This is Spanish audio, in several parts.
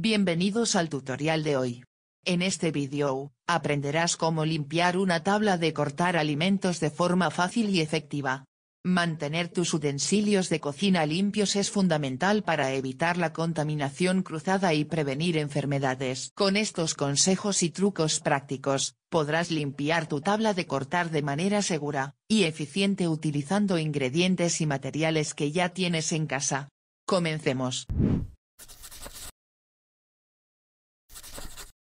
Bienvenidos al tutorial de hoy. En este vídeo, aprenderás cómo limpiar una tabla de cortar alimentos de forma fácil y efectiva. Mantener tus utensilios de cocina limpios es fundamental para evitar la contaminación cruzada y prevenir enfermedades. Con estos consejos y trucos prácticos, podrás limpiar tu tabla de cortar de manera segura y eficiente utilizando ingredientes y materiales que ya tienes en casa. Comencemos.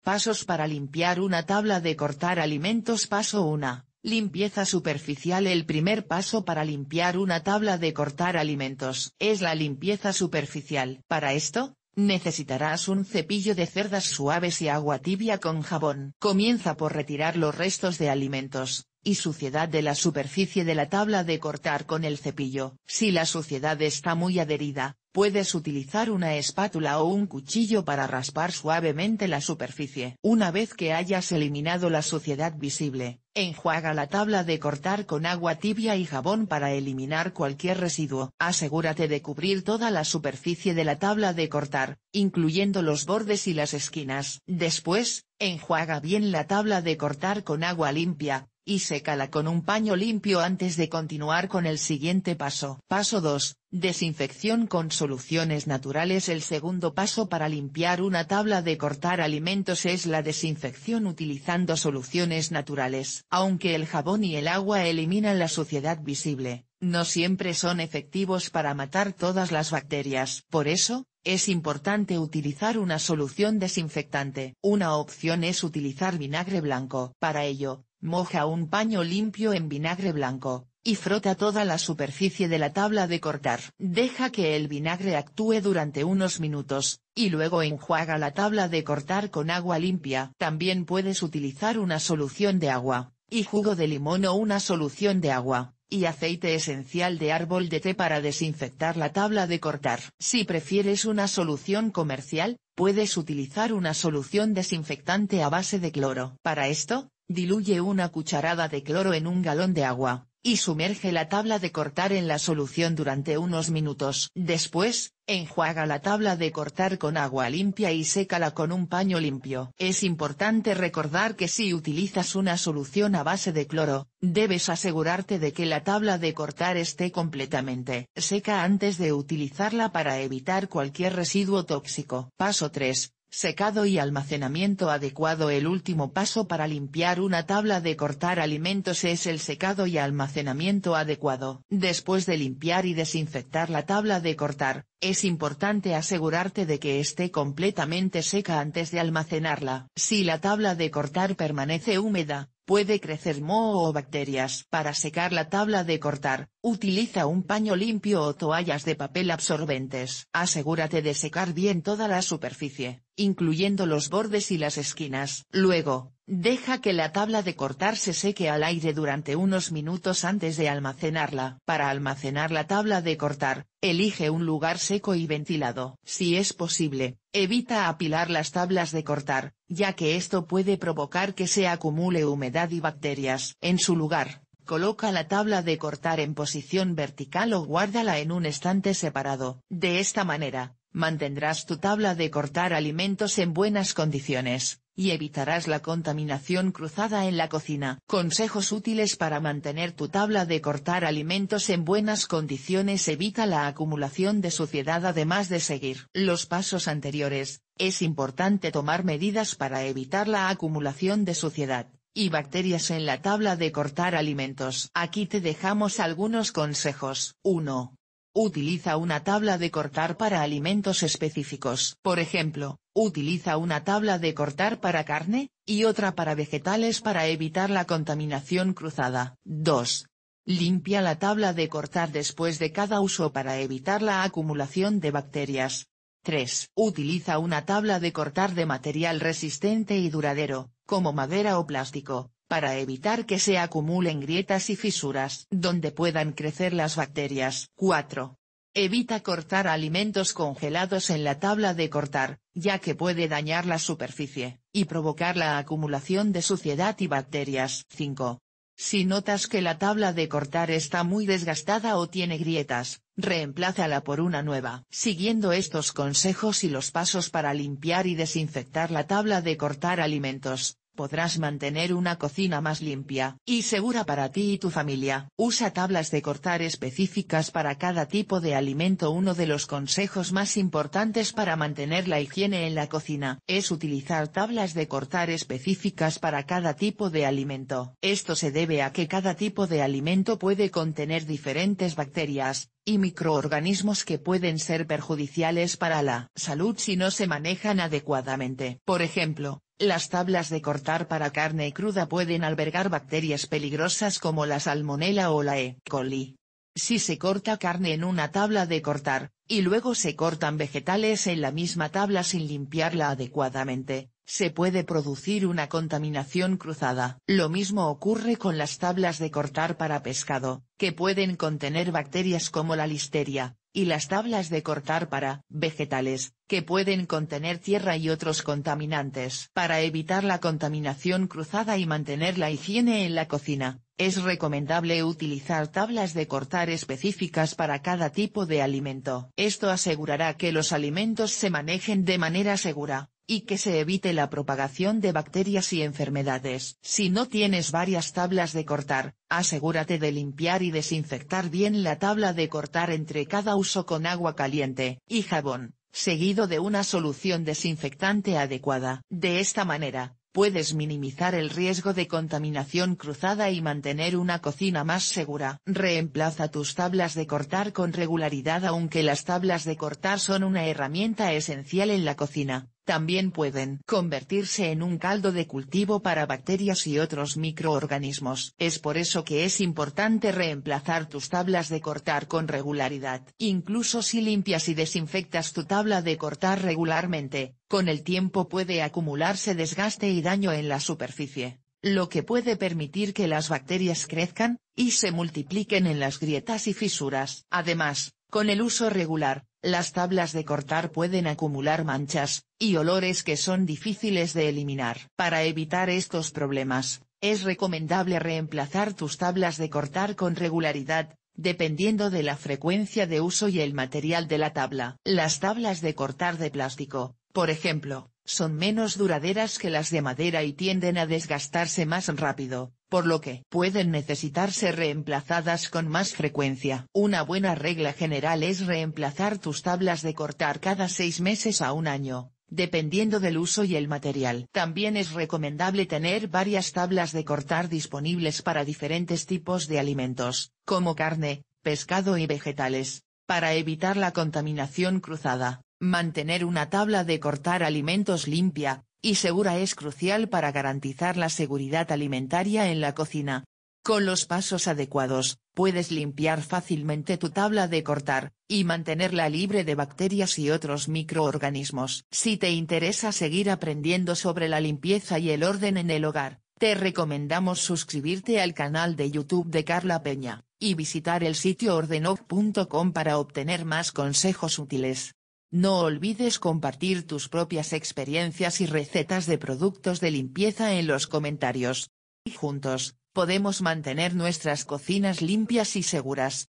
Pasos para limpiar una tabla de cortar alimentos Paso 1. Limpieza superficial El primer paso para limpiar una tabla de cortar alimentos es la limpieza superficial. Para esto, necesitarás un cepillo de cerdas suaves y agua tibia con jabón. Comienza por retirar los restos de alimentos, y suciedad de la superficie de la tabla de cortar con el cepillo. Si la suciedad está muy adherida, Puedes utilizar una espátula o un cuchillo para raspar suavemente la superficie. Una vez que hayas eliminado la suciedad visible, enjuaga la tabla de cortar con agua tibia y jabón para eliminar cualquier residuo. Asegúrate de cubrir toda la superficie de la tabla de cortar, incluyendo los bordes y las esquinas. Después, enjuaga bien la tabla de cortar con agua limpia, y sécala con un paño limpio antes de continuar con el siguiente paso. Paso 2. Desinfección con soluciones naturales El segundo paso para limpiar una tabla de cortar alimentos es la desinfección utilizando soluciones naturales. Aunque el jabón y el agua eliminan la suciedad visible, no siempre son efectivos para matar todas las bacterias. Por eso, es importante utilizar una solución desinfectante. Una opción es utilizar vinagre blanco. Para ello, Moja un paño limpio en vinagre blanco, y frota toda la superficie de la tabla de cortar. Deja que el vinagre actúe durante unos minutos, y luego enjuaga la tabla de cortar con agua limpia. También puedes utilizar una solución de agua, y jugo de limón o una solución de agua, y aceite esencial de árbol de té para desinfectar la tabla de cortar. Si prefieres una solución comercial, puedes utilizar una solución desinfectante a base de cloro. Para esto, Diluye una cucharada de cloro en un galón de agua, y sumerge la tabla de cortar en la solución durante unos minutos. Después, enjuaga la tabla de cortar con agua limpia y sécala con un paño limpio. Es importante recordar que si utilizas una solución a base de cloro, debes asegurarte de que la tabla de cortar esté completamente seca antes de utilizarla para evitar cualquier residuo tóxico. Paso 3 secado y almacenamiento adecuado El último paso para limpiar una tabla de cortar alimentos es el secado y almacenamiento adecuado. Después de limpiar y desinfectar la tabla de cortar, es importante asegurarte de que esté completamente seca antes de almacenarla. Si la tabla de cortar permanece húmeda, Puede crecer moho o bacterias. Para secar la tabla de cortar, utiliza un paño limpio o toallas de papel absorbentes. Asegúrate de secar bien toda la superficie, incluyendo los bordes y las esquinas. Luego, Deja que la tabla de cortar se seque al aire durante unos minutos antes de almacenarla. Para almacenar la tabla de cortar, elige un lugar seco y ventilado. Si es posible, evita apilar las tablas de cortar, ya que esto puede provocar que se acumule humedad y bacterias. En su lugar, coloca la tabla de cortar en posición vertical o guárdala en un estante separado. De esta manera, mantendrás tu tabla de cortar alimentos en buenas condiciones y evitarás la contaminación cruzada en la cocina. Consejos útiles para mantener tu tabla de cortar alimentos en buenas condiciones evita la acumulación de suciedad además de seguir los pasos anteriores, es importante tomar medidas para evitar la acumulación de suciedad y bacterias en la tabla de cortar alimentos. Aquí te dejamos algunos consejos. 1. Utiliza una tabla de cortar para alimentos específicos. Por ejemplo, Utiliza una tabla de cortar para carne, y otra para vegetales para evitar la contaminación cruzada. 2. Limpia la tabla de cortar después de cada uso para evitar la acumulación de bacterias. 3. Utiliza una tabla de cortar de material resistente y duradero, como madera o plástico, para evitar que se acumulen grietas y fisuras donde puedan crecer las bacterias. 4. Evita cortar alimentos congelados en la tabla de cortar, ya que puede dañar la superficie, y provocar la acumulación de suciedad y bacterias. 5. Si notas que la tabla de cortar está muy desgastada o tiene grietas, reemplázala por una nueva. Siguiendo estos consejos y los pasos para limpiar y desinfectar la tabla de cortar alimentos, podrás mantener una cocina más limpia y segura para ti y tu familia. Usa tablas de cortar específicas para cada tipo de alimento. Uno de los consejos más importantes para mantener la higiene en la cocina es utilizar tablas de cortar específicas para cada tipo de alimento. Esto se debe a que cada tipo de alimento puede contener diferentes bacterias, y microorganismos que pueden ser perjudiciales para la salud si no se manejan adecuadamente. Por ejemplo, las tablas de cortar para carne cruda pueden albergar bacterias peligrosas como la salmonella o la E. coli. Si se corta carne en una tabla de cortar, y luego se cortan vegetales en la misma tabla sin limpiarla adecuadamente, se puede producir una contaminación cruzada. Lo mismo ocurre con las tablas de cortar para pescado, que pueden contener bacterias como la listeria, y las tablas de cortar para vegetales, que pueden contener tierra y otros contaminantes. Para evitar la contaminación cruzada y mantener la higiene en la cocina, es recomendable utilizar tablas de cortar específicas para cada tipo de alimento. Esto asegurará que los alimentos se manejen de manera segura, y que se evite la propagación de bacterias y enfermedades. Si no tienes varias tablas de cortar, asegúrate de limpiar y desinfectar bien la tabla de cortar entre cada uso con agua caliente y jabón, seguido de una solución desinfectante adecuada. De esta manera, puedes minimizar el riesgo de contaminación cruzada y mantener una cocina más segura. Reemplaza tus tablas de cortar con regularidad aunque las tablas de cortar son una herramienta esencial en la cocina también pueden convertirse en un caldo de cultivo para bacterias y otros microorganismos. Es por eso que es importante reemplazar tus tablas de cortar con regularidad. Incluso si limpias y desinfectas tu tabla de cortar regularmente, con el tiempo puede acumularse desgaste y daño en la superficie, lo que puede permitir que las bacterias crezcan, y se multipliquen en las grietas y fisuras. Además, con el uso regular, las tablas de cortar pueden acumular manchas, y olores que son difíciles de eliminar. Para evitar estos problemas, es recomendable reemplazar tus tablas de cortar con regularidad, dependiendo de la frecuencia de uso y el material de la tabla. Las tablas de cortar de plástico, por ejemplo, son menos duraderas que las de madera y tienden a desgastarse más rápido, por lo que pueden necesitar ser reemplazadas con más frecuencia. Una buena regla general es reemplazar tus tablas de cortar cada seis meses a un año, dependiendo del uso y el material. También es recomendable tener varias tablas de cortar disponibles para diferentes tipos de alimentos, como carne, pescado y vegetales, para evitar la contaminación cruzada. Mantener una tabla de cortar alimentos limpia y segura es crucial para garantizar la seguridad alimentaria en la cocina. Con los pasos adecuados, puedes limpiar fácilmente tu tabla de cortar, y mantenerla libre de bacterias y otros microorganismos. Si te interesa seguir aprendiendo sobre la limpieza y el orden en el hogar, te recomendamos suscribirte al canal de YouTube de Carla Peña, y visitar el sitio ordenof.com para obtener más consejos útiles. No olvides compartir tus propias experiencias y recetas de productos de limpieza en los comentarios. Y juntos, podemos mantener nuestras cocinas limpias y seguras.